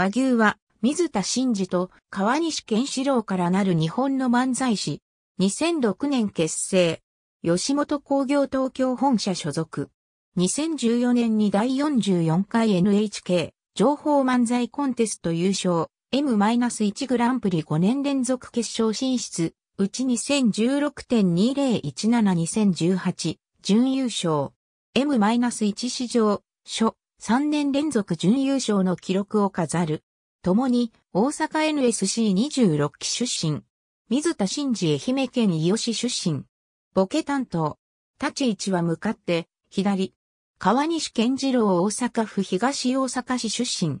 和牛は、水田真嗣と川西健志郎からなる日本の漫才師。2006年結成。吉本工業東京本社所属。2014年に第44回 NHK 情報漫才コンテスト優勝 M-1 グランプリ5年連続決勝進出。うち2016.2017-2018準優勝。M-1 史上初3年連続準優勝の記録を飾る。共に大阪 NSC26 期出身。水田真治愛媛県伊予市出身。ボケ担当。立ち位置は向かって、左。川西健次郎大阪府東大阪市出身。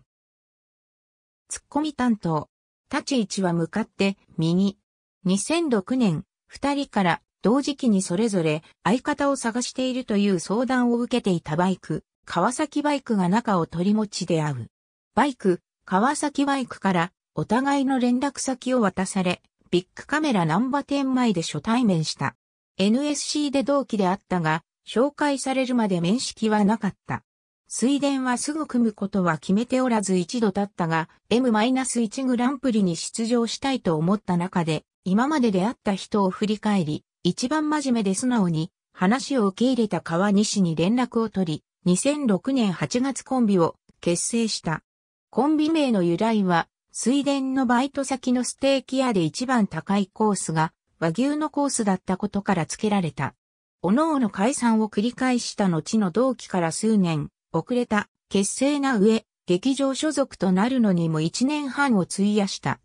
ツッコミ担当。立ち位置は向かって、右。2006年、二人から同時期にそれぞれ相方を探しているという相談を受けていたバイク。川崎バイクが仲を取り持ちで会う。バイク、川崎バイクからお互いの連絡先を渡され、ビッグカメラ難波店前で初対面した。NSC で同期であったが、紹介されるまで面識はなかった。水田はすぐ組むことは決めておらず一度経ったが、M-1 グランプリに出場したいと思った中で、今まで出会った人を振り返り、一番真面目で素直に話を受け入れた川西に連絡を取り、2006年8月コンビを結成した。コンビ名の由来は、水田のバイト先のステーキ屋で一番高いコースが和牛のコースだったことから付けられた。おのおの解散を繰り返した後の同期から数年遅れた結成な上、劇場所属となるのにも1年半を費やした。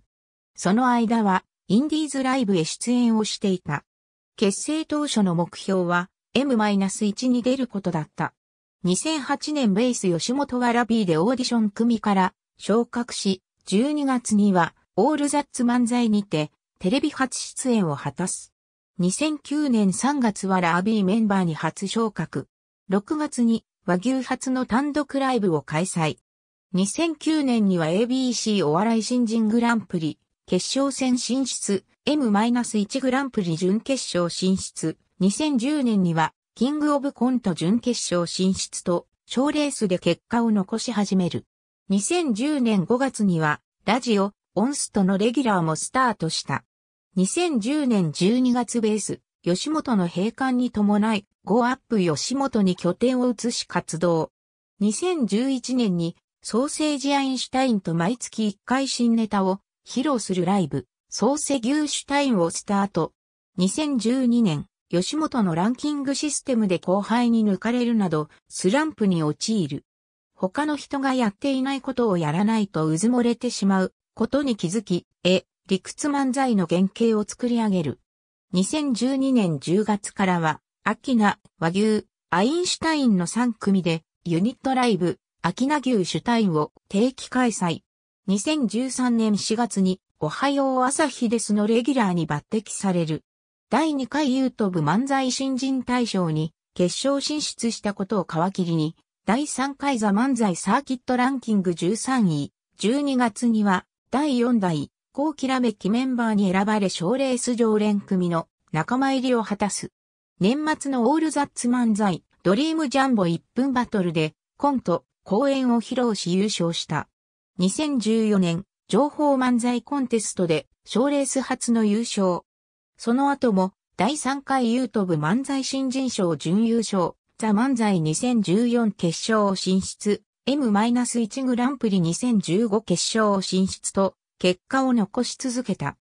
その間は、インディーズライブへ出演をしていた。結成当初の目標は、M-1 に出ることだった。2008年ベース吉本ワラビーでオーディション組から昇格し、12月にはオールザッツ漫才にてテレビ初出演を果たす。2009年3月はラビーメンバーに初昇格。6月に和牛初の単独ライブを開催。2009年には ABC お笑い新人グランプリ、決勝戦進出、M-1 グランプリ準決勝進出。2010年にはキングオブコント準決勝進出と、賞レースで結果を残し始める。2010年5月には、ラジオ、オンストのレギュラーもスタートした。2010年12月ベース、吉本の閉館に伴い、ゴーアップ吉本に拠点を移し活動。2011年に、ソーセージアインシュタインと毎月1回新ネタを披露するライブ、ソーセ牛シュタインをスタート。2012年、吉本のランキングシステムで後輩に抜かれるなど、スランプに陥る。他の人がやっていないことをやらないとうずもれてしまうことに気づき、え、理屈漫才の原型を作り上げる。2012年10月からは、アキナ、和牛、アインシュタインの3組で、ユニットライブ、アキナ牛シュタインを定期開催。2013年4月に、おはよう朝日ですのレギュラーに抜擢される。第2回 YouTube 漫才新人大賞に決勝進出したことを皮切りに、第3回ザ漫才サーキットランキング13位、12月には第4代、高きらめきメンバーに選ばれ賞レース常連組の仲間入りを果たす。年末のオールザッツ漫才、ドリームジャンボ1分バトルでコント、公演を披露し優勝した。2014年、情報漫才コンテストで賞レース初の優勝。その後も、第3回 YouTube 漫才新人賞準優勝、ザ漫才2014決勝進出、M-1 グランプリ2015決勝進出と、結果を残し続けた。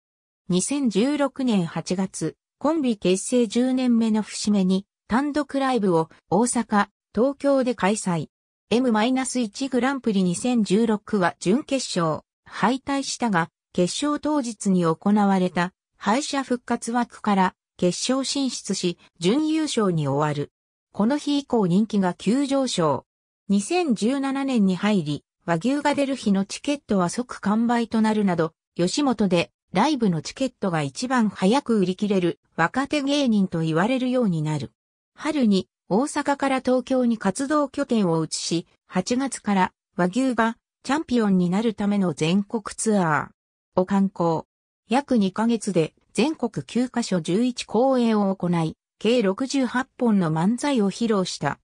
2016年8月、コンビ結成10年目の節目に、単独ライブを大阪、東京で開催。M-1 グランプリ2016は準決勝、敗退したが、決勝当日に行われた敗者復活枠から決勝進出し、準優勝に終わる。この日以降人気が急上昇。2017年に入り、和牛が出る日のチケットは即完売となるなど、吉本でライブのチケットが一番早く売り切れる若手芸人と言われるようになる。春に大阪から東京に活動拠点を移し、8月から和牛がチャンピオンになるための全国ツアーを観光。約2ヶ月で全国9カ所11公演を行い、計68本の漫才を披露した。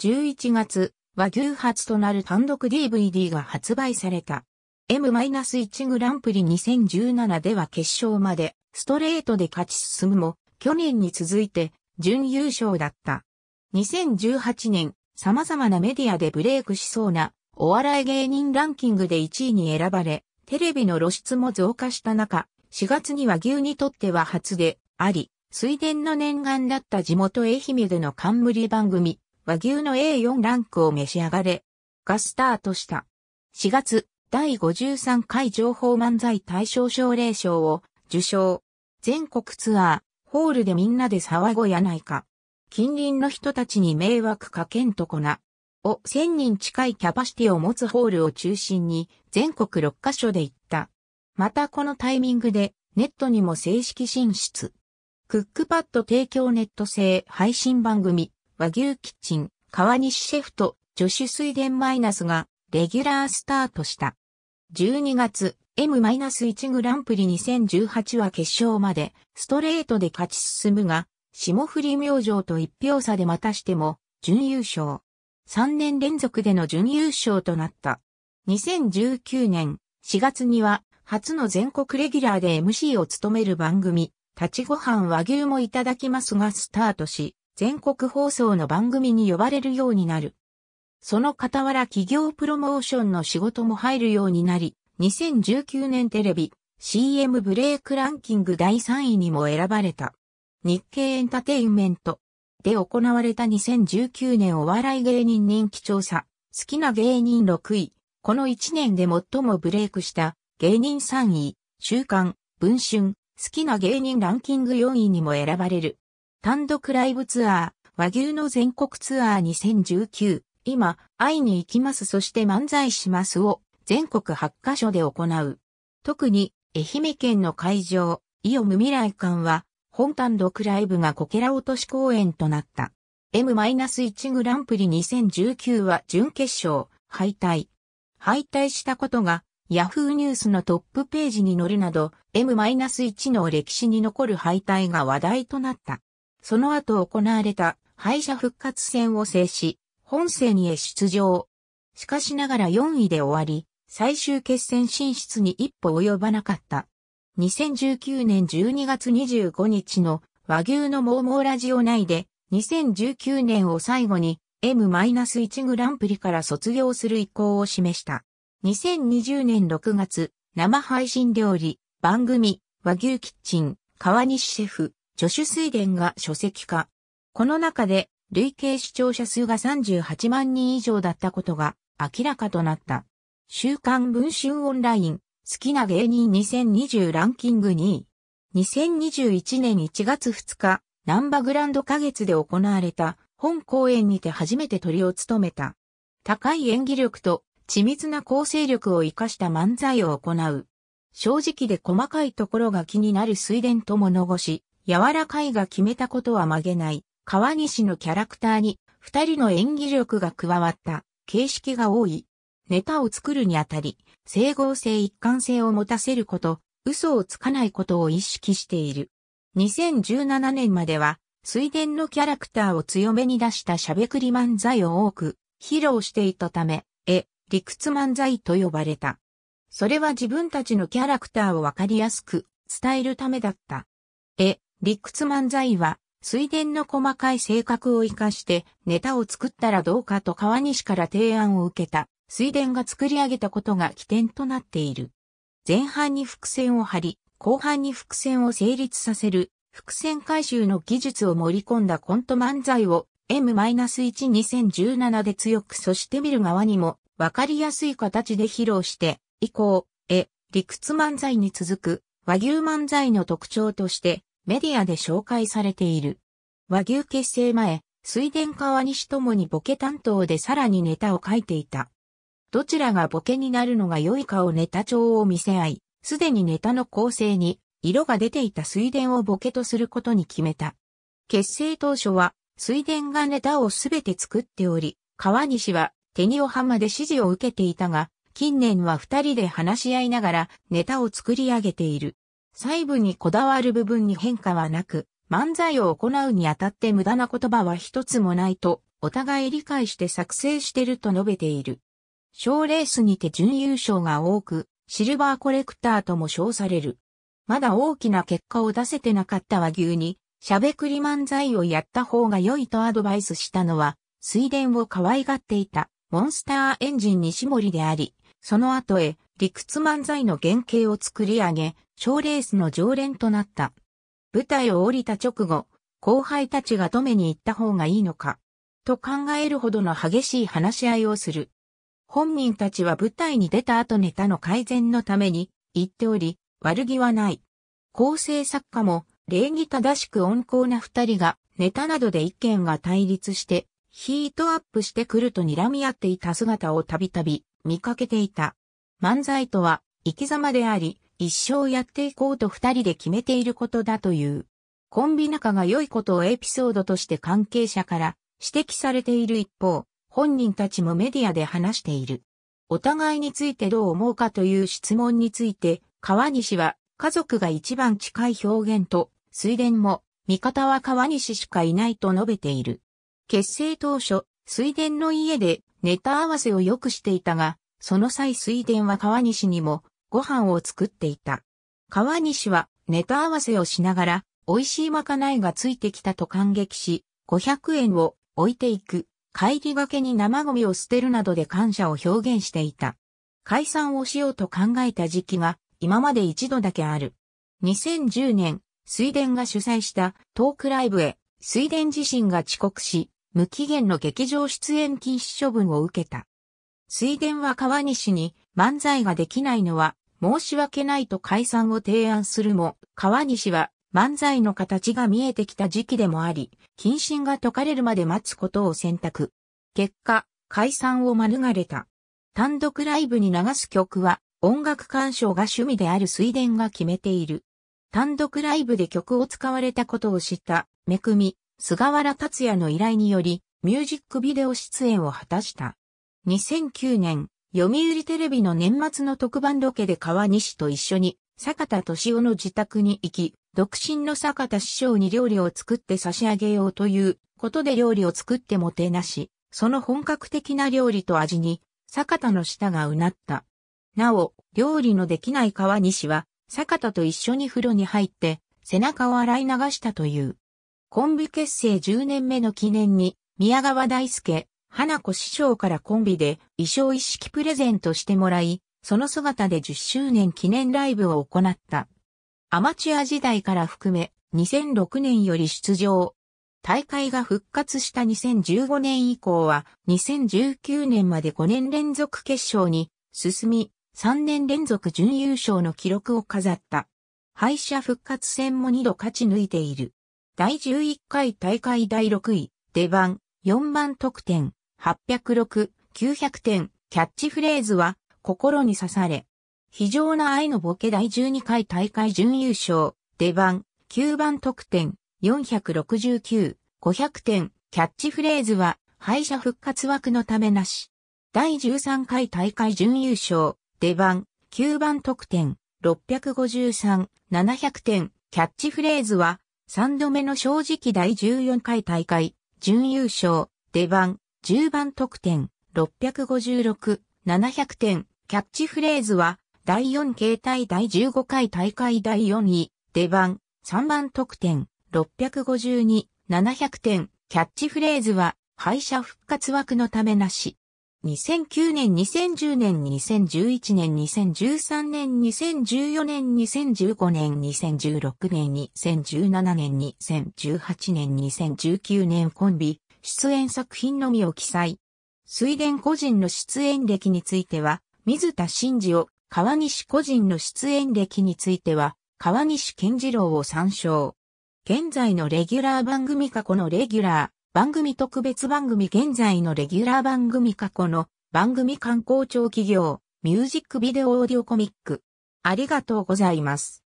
11月、和牛初となる単独 DVD が発売された。M-1 グランプリ2017では決勝までストレートで勝ち進むも、去年に続いて準優勝だった。2018年、様々なメディアでブレイクしそうなお笑い芸人ランキングで1位に選ばれ、テレビの露出も増加した中、4月には牛にとっては初であり、水田の念願だった地元愛媛での冠番組、和牛の A4 ランクを召し上がれ、がスタートした。4月、第53回情報漫才大賞奨励賞を受賞。全国ツアー、ホールでみんなで騒ごやないか。近隣の人たちに迷惑かけんとこな。を1000人近いキャパシティを持つホールを中心に全国6カ所で1またこのタイミングでネットにも正式進出。クックパッド提供ネット製配信番組和牛キッチン川西シェフと助手水田マイナスがレギュラースタートした。12月 M-1 グランプリ2018は決勝までストレートで勝ち進むが、霜降り明星と一票差でまたしても準優勝。3年連続での準優勝となった。2019年4月には初の全国レギュラーで MC を務める番組、立ちご飯和牛もいただきますがスタートし、全国放送の番組に呼ばれるようになる。その傍ら企業プロモーションの仕事も入るようになり、2019年テレビ CM ブレイクランキング第3位にも選ばれた。日経エンタテインメントで行われた2019年お笑い芸人人気調査、好きな芸人6位、この1年で最もブレイクした芸人3位、週刊、文春、好きな芸人ランキング4位にも選ばれる。単独ライブツアー、和牛の全国ツアー2019、今、会いに行きますそして漫才しますを全国8カ所で行う。特に、愛媛県の会場、イオム未来館は、本単独ライブがこけら落とし公演となった。M-1 グランプリ2019は準決勝、敗退。敗退したことがヤフーニュースのトップページに載るなど、M-1 の歴史に残る敗退が話題となった。その後行われた敗者復活戦を制し、本戦にへ出場。しかしながら4位で終わり、最終決戦進出に一歩及ばなかった。2019年12月25日の和牛のモーモーラジオ内で、2019年を最後に M-1 グランプリから卒業する意向を示した。2020年6月、生配信料理、番組、和牛キッチン、川西シェフ、助手水田が書籍化。この中で、累計視聴者数が38万人以上だったことが明らかとなった。週刊文春オンライン、好きな芸人2020ランキング2位。2021年1月2日、ナンバグランド花月で行われた本公演にて初めて鳥を務めた。高い演技力と緻密な構成力を活かした漫才を行う。正直で細かいところが気になる水田とも残し、柔らかいが決めたことは曲げない、川西のキャラクターに二人の演技力が加わった形式が多い。ネタを作るにあたり、整合性一貫性を持たせること、嘘をつかないことを意識している。2017年までは、水田のキャラクターを強めに出したしゃべくり漫才を多く披露していたため、え、理屈漫才と呼ばれた。それは自分たちのキャラクターをわかりやすく伝えるためだった。え、理屈漫才は水田の細かい性格を活かしてネタを作ったらどうかと川西から提案を受けた水田が作り上げたことが起点となっている。前半に伏線を張り、後半に伏線を成立させる伏線回収の技術を盛り込んだコント漫才を M-1-2017 で強くそして見る側にもわかりやすい形で披露して、以降、え、理屈漫才に続く和牛漫才の特徴としてメディアで紹介されている。和牛結成前、水田川西ともにボケ担当でさらにネタを書いていた。どちらがボケになるのが良いかをネタ帳を見せ合い、すでにネタの構成に色が出ていた水田をボケとすることに決めた。結成当初は水田がネタをすべて作っており、川西はテニオ浜で指示を受けていたが、近年は二人で話し合いながらネタを作り上げている。細部にこだわる部分に変化はなく、漫才を行うにあたって無駄な言葉は一つもないと、お互い理解して作成してると述べている。賞レースにて準優勝が多く、シルバーコレクターとも称される。まだ大きな結果を出せてなかった和牛に、しゃべくり漫才をやった方が良いとアドバイスしたのは、水田を可愛がっていたモンスターエンジン西森であり、その後へ理屈漫才の原型を作り上げ、賞レースの常連となった。舞台を降りた直後、後輩たちが止めに行った方がいいのか、と考えるほどの激しい話し合いをする。本人たちは舞台に出た後ネタの改善のために言っており、悪気はない。構成作家も礼儀正しく温厚な二人がネタなどで意見が対立してヒートアップしてくると睨み合っていた姿をたびたび見かけていた。漫才とは生き様であり、一生やっていこうと二人で決めていることだという。コンビ仲が良いことをエピソードとして関係者から指摘されている一方、本人たちもメディアで話している。お互いについてどう思うかという質問について、川西は家族が一番近い表現と、水田も味方は川西しかいないと述べている。結成当初、水田の家でネタ合わせをよくしていたが、その際水田は川西にもご飯を作っていた。川西はネタ合わせをしながら美味しいまかないがついてきたと感激し、500円を置いていく、帰りがけに生ゴミを捨てるなどで感謝を表現していた。解散をしようと考えた時期が今まで一度だけある。2010年、水田が主催したトークライブへ、水田自身が遅刻し、無期限の劇場出演禁止処分を受けた。水田は川西に漫才ができないのは申し訳ないと解散を提案するも、川西は漫才の形が見えてきた時期でもあり、謹慎が解かれるまで待つことを選択。結果、解散を免れた。単独ライブに流す曲は音楽鑑賞が趣味である水田が決めている。単独ライブで曲を使われたことを知った、めくみ、菅原達也の依頼により、ミュージックビデオ出演を果たした。2009年、読売テレビの年末の特番ロケで川西と一緒に、坂田敏夫の自宅に行き、独身の坂田師匠に料理を作って差し上げようということで料理を作ってもてなし、その本格的な料理と味に、坂田の舌がうなった。なお、料理のできない川西は、坂田と一緒に風呂に入って、背中を洗い流したという。コンビ結成10年目の記念に、宮川大輔、花子師匠からコンビで衣装一式プレゼントしてもらい、その姿で10周年記念ライブを行った。アマチュア時代から含め、2006年より出場。大会が復活した2015年以降は、2019年まで5年連続決勝に進み、3年連続準優勝の記録を飾った。敗者復活戦も2度勝ち抜いている。第11回大会第6位、出番、4万得点、806、900点、キャッチフレーズは、心に刺され。非常な愛のボケ第12回大会準優勝、出番、9番得点、469、500点、キャッチフレーズは、敗者復活枠のためなし。第13回大会準優勝、出番、9番得点、653、700点、キャッチフレーズは、三度目の正直第14回大会、準優勝、出番、10番得点、656、700点、キャッチフレーズは、第4形態第15回大会第4位、出番、3番得点、652、700点、キャッチフレーズは、敗者復活枠のためなし。2009年、2010年、2011年、2013年、2014年、2015年、2016年、2017年、2018年、2019年コンビ、出演作品のみを記載。水田個人の出演歴については、水田真二を、川西個人の出演歴については、川西健次郎を参照。現在のレギュラー番組過去のレギュラー、番組特別番組現在のレギュラー番組過去の番組観光庁企業ミュージックビデオオーディオコミック。ありがとうございます。